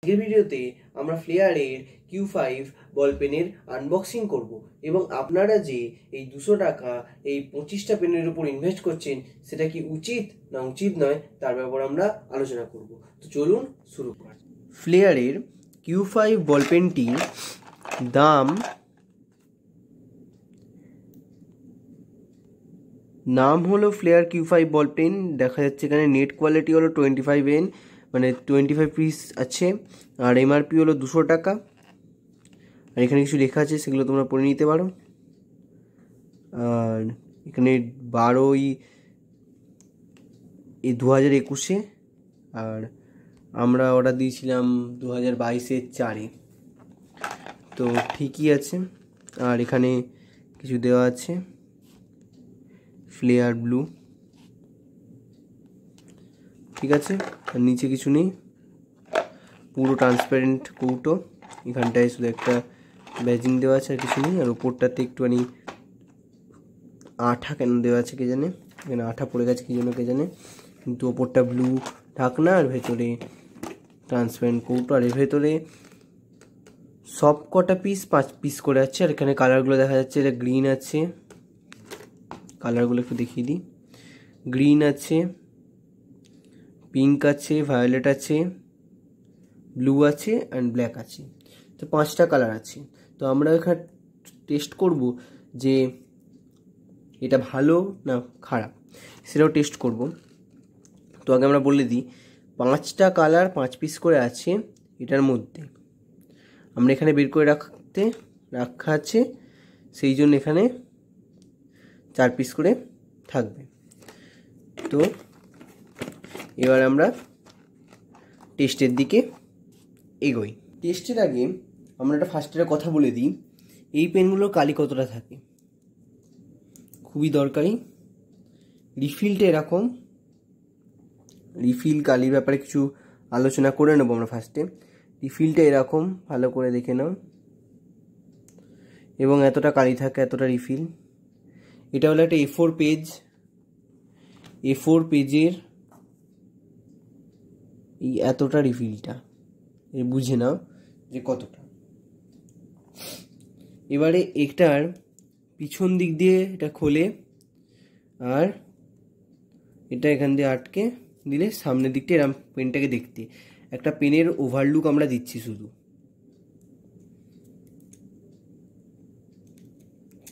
আজকে ভিডিওতে আমরা ফ্লেয়ারের কিউ ফাইভ বল পেনের আনবক্সিং করব এবং আপনারা যে এই দুশো টাকা এই পঁচিশটা পেনের উপর ইনভেস্ট করছেন সেটা কি উচিত না উচিত নয় তার ব্যাপারে আমরা আলোচনা করব তো চলুন শুরু করা ফ্লেয়ারের কিউ ফাইভ বল পেনটি দাম নাম হলো Flair Q five ball pen দেখা যাচ্ছে এখানে নেট কোয়ালিটি হলো টোয়েন্টি ফাইভ এন মানে টোয়েন্টি ফাইভ পিস আছে আর এমআরপি হলো দুশো টাকা আর এখানে কিছু লেখা আছে সেগুলো তোমরা পড়ে নিতে পারো আর এখানে বারোই এই দু হাজার একুশে আর আমরা অর্ডার দিয়েছিলাম দু হাজার বাইশের চারে তো ঠিকই আছে আর এখানে কিছু দেওয়া আছে ফ্লেয়ার ব্লু ঠিক আছে আর নিচে কিছু নেই পুরো ট্রান্সপারেন্ট কৌটো এখানটায় শুধু একটা ব্যাজিং দেওয়া আছে আর কিছু নেই আর ওপরটাতে একটুখানি আঠা কেন দেওয়া আছে কে জানে এখানে আঠা পড়ে গেছে কী জন্য কে জানে কিন্তু ওপরটা ব্লু ঢাকনা আর ভেতরে ট্রান্সপারেন্ট কৌটো আর এর ভেতরে সব কটা পিস পাঁচ পিস করে আছে আর এখানে কালারগুলো দেখা যাচ্ছে এটা গ্রিন আছে কালারগুলো একটু দেখিয়ে দিই গ্রিন আছে পিঙ্ক আছে ভায়োলেট আছে ব্লু আছে অ্যান্ড ব্ল্যাক আছে তো পাঁচটা কালার আছে তো আমরা এখানে টেস্ট করব যে এটা ভালো না খারাপ সেটাও টেস্ট করব তো আগে আমরা বলে দিই পাঁচটা কালার পাঁচ পিস করে আছে এটার মধ্যে আমরা এখানে বের করে রাখতে রাখা আছে সেই জন্য এখানে চার পিস করে থাকবে তো এবার আমরা টেস্টের দিকে এগোই টেস্টের আগে আমরা একটা ফার্স্টের কথা বলে দিই এই পেনগুলোর কালি কতটা থাকে খুবই দরকারি রিফিলটা এরকম রিফিল কালির ব্যাপারে কিছু আলোচনা করে নেবো আমরা ফার্স্টে রিফিলটা এরকম ভালো করে দেখে নাও এবং এতটা কালি থাকে এতটা রিফিল এটা হলো একটা A four page A four পেজের এই এতটা রিফিলটা এ বুঝে নাও যে কতটা এবারে একটার পিছন দিক দিয়ে এটা খোলে আর এটা এখান দিয়ে আটকে দিলে সামনের দিকটা এরম পেনটাকে দেখতে একটা পেনের ওভারলুক আমরা দিচ্ছি শুধু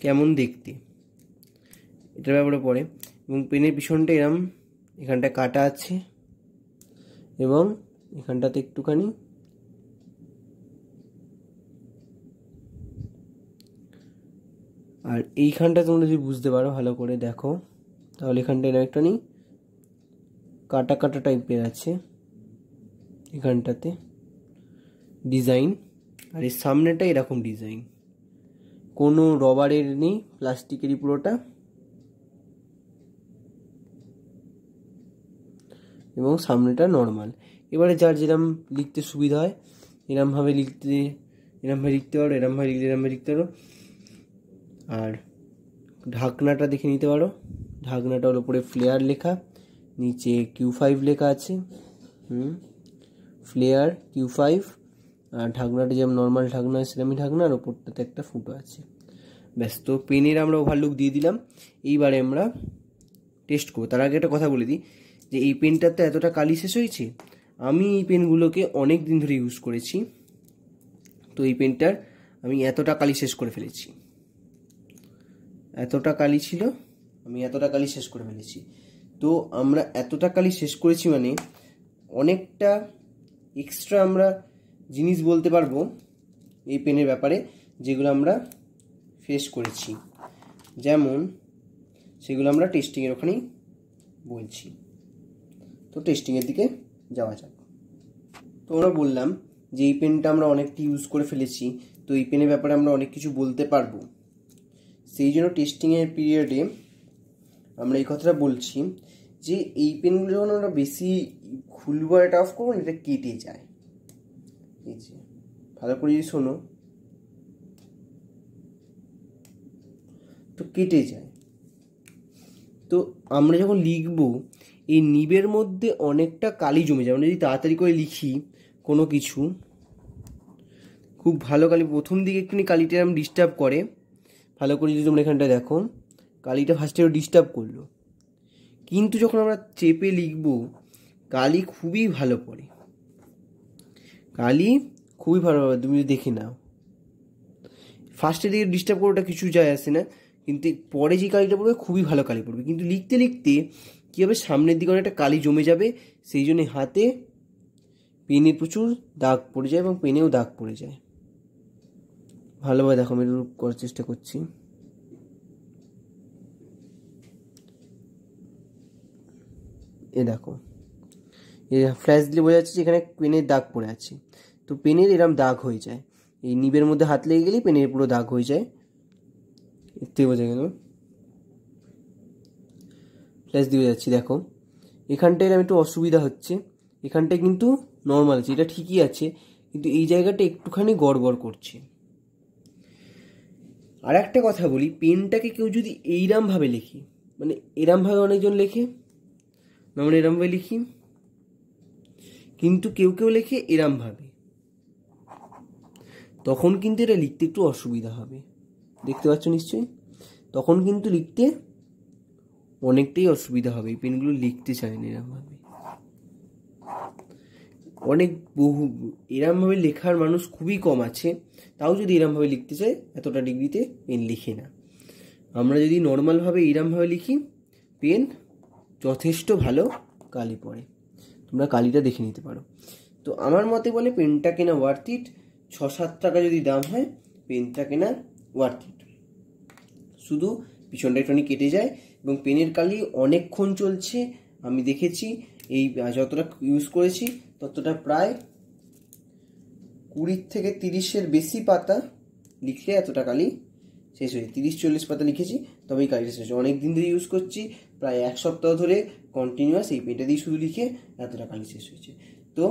কেমন দেখতে এটার ব্যাপারে পরে এবং পেনের পিছনটা এরম এখানটা কাটা আছে এবং এখানটাতে একটুখানি আর এইখানটা তোমরা যদি বুঝতে পারো ভালো করে দেখো তাহলে এখানটা একটুখানি কাটা কাটা টাইপের আছে এখানটাতে ডিজাইন আর এর সামনেটা এরকম ডিজাইন কোনো রবারের নেই প্লাস্টিকেরই পুরোটা এবং সামনেটা নর্মাল এবারে যার যেরম লিখতে সুবিধা হয় এরমভাবে লিখতে এরমভাবে লিখতে পারো এরমভাবে লিখতে এরমভাবে লিখতে পারো আর ঢাকনাটা দেখে নিতে পারো ঢাকনাটা হলো উপরে ফ্লেয়ার লেখা নিচে কিউ ফাইভ লেখা আছে হুম ফ্লেয়ার কিউ ফাইভ আর ঢাকনাটা যেমন নর্মাল ঢাকনা হয় সেরকমই ঢাকনা আর ওপরটাতে একটা ফুটো আছে ব্যাস তো পেনের আমরা ওভারলুক দিয়ে দিলাম এইবারে আমরা টেস্ট করবো তার আগে একটা কথা বলে দিই যে এই পেনটার তো এতটা কালি শেষ হয়েছে আমি এই পেনগুলোকে অনেক দিন ধরে ইউজ করেছি তো এই পেনটার আমি এতটা কালি শেষ করে ফেলেছি এতটা কালি ছিল আমি এতটা কালি শেষ করে ফেলেছি তো আমরা এতটা কালি শেষ করেছি মানে অনেকটা এক্সট্রা আমরা জিনিস বলতে পারবো এই পেনের ব্যাপারে যেগুলো আমরা ফেস করেছি যেমন সেগুলো আমরা টেস্টিংয়ের ওখানেই বলছি তো টেস্টিংয়ের দিকে যাওয়া যাক তো আমরা বললাম যে এই পেনটা আমরা অনেকটি ইউজ করে ফেলেছি তো এই পেনের ব্যাপারে আমরা অনেক কিছু বলতে পারবো সেই জন্য টেস্টিংয়ের পিরিয়ডে আমরা এই কথাটা বলছি যে এই পেনগুলো যখন আমরা বেশি খুলব এটা অফ করবো এটা কেটে যায় এই যে ভালো করে যদি শোনো তো কেটে যায় তো আমরা যখন লিখবো এই নিবের মধ্যে অনেকটা কালি জমে যায় মানে যদি তাড়াতাড়ি করে লিখি কোনো কিছু খুব ভালো কালি প্রথম দিকে একটুখানি কালিটা এরকম ডিস্টার্ব করে ভালো করে যদি তোমরা এখানটা দেখো কালিটা ফার্স্টে ডিস্টার্ব করলো কিন্তু যখন আমরা চেপে লিখব কালি খুবই ভালো পড়ে কালি খুবই ভালো তুমি তুমি দেখে নাও ফার্স্টের দিকে ডিস্টার্ব করে ওটা কিছু যায় আসে না কিন্তু পরে যে কালিটা পড়বে খুবই ভালো কালি পড়বে কিন্তু লিখতে লিখতে কী হবে সামনের দিকে অনেকটা কালি জমে যাবে সেই জন্যে হাতে পেনে প্রচুর দাগ পড়ে যায় এবং পেনেও দাগ পড়ে যায় ভালোভাবে দেখো আমি রূপ করার চেষ্টা করছি এ দেখো এ ফ্ল্যাশ দিলে বোঝা যাচ্ছে যে এখানে পেনের দাগ পড়ে আছে তো পেনের এরম দাগ হয়ে যায় এই নিবের মধ্যে হাত লেগে গেলেই পেনের পুরো দাগ হয়ে যায় এতে বোঝা গেল ড্যাশ দিয়ে যাচ্ছি দেখো এখানটায় আমি একটু অসুবিধা হচ্ছে এখানটায় কিন্তু নর্মাল আছে এটা ঠিকই আছে কিন্তু এই জায়গাটা একটুখানি গড়বড় করছে আর একটা কথা বলি পেনটাকে কেউ যদি এইরামভাবে লিখি মানে এরামভাবে অনেকজন লেখে আমরা এরামভাবে লিখি কিন্তু কেউ কেউ লেখে এরামভাবে তখন কিন্তু এটা লিখতে একটু অসুবিধা হবে দেখতে পাচ্ছ নিশ্চয়ই তখন কিন্তু লিখতে অনেকটাই অসুবিধা হবে এই পেনগুলো লিখতে চায় না এরমভাবে অনেক বহু এরমভাবে লেখার মানুষ খুবই কম আছে তাও যদি এরমভাবে লিখতে চায় এতটা ডিগ্রিতে পেন লিখে না আমরা যদি নর্মালভাবে এরমভাবে লিখি পেন যথেষ্ট ভালো কালি পড়ে তোমরা কালিটা দেখে নিতে পারো তো আমার মতে বলে পেনটা কেনা ওয়ার্থ ইট ছ সাত টাকা যদি দাম হয় পেনটা কেনা ওয়ার্থ ইট শুধু পিছনটা একটুখানি কেটে যায় এবং পেনের কালি অনেকক্ষণ চলছে আমি দেখেছি এই যতটা ইউজ করেছি ততটা প্রায় কুড়ির থেকে তিরিশের বেশি পাতা লিখলে এতটা কালি শেষ হয়েছে তিরিশ চল্লিশ পাতা লিখেছি তবে এই কালিটা শেষ হয়েছে অনেক দিন ধরে ইউজ করছি প্রায় এক সপ্তাহ ধরে কন্টিনিউয়াস এই পেনটা দিয়ে শুধু লিখে এতটা কালি শেষ হয়েছে তো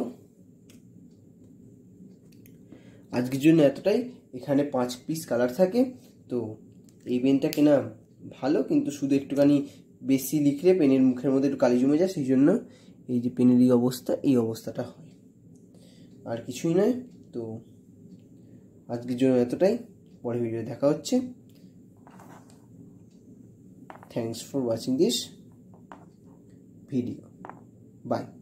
আজকের জন্য এতটাই এখানে পাঁচ পিস কালার থাকে তো এই পেনটা কেনা ভালো কিন্তু শুধু একটুখানি বেশি লিখলে পেনের মুখের মধ্যে একটু কালি জমে যায় সেই জন্য এই যে পেনের এই অবস্থা এই অবস্থাটা হয় আর কিছুই নয় তো আজকের জন্য এতটাই পরে ভিডিও দেখা হচ্ছে thanks for watching this video by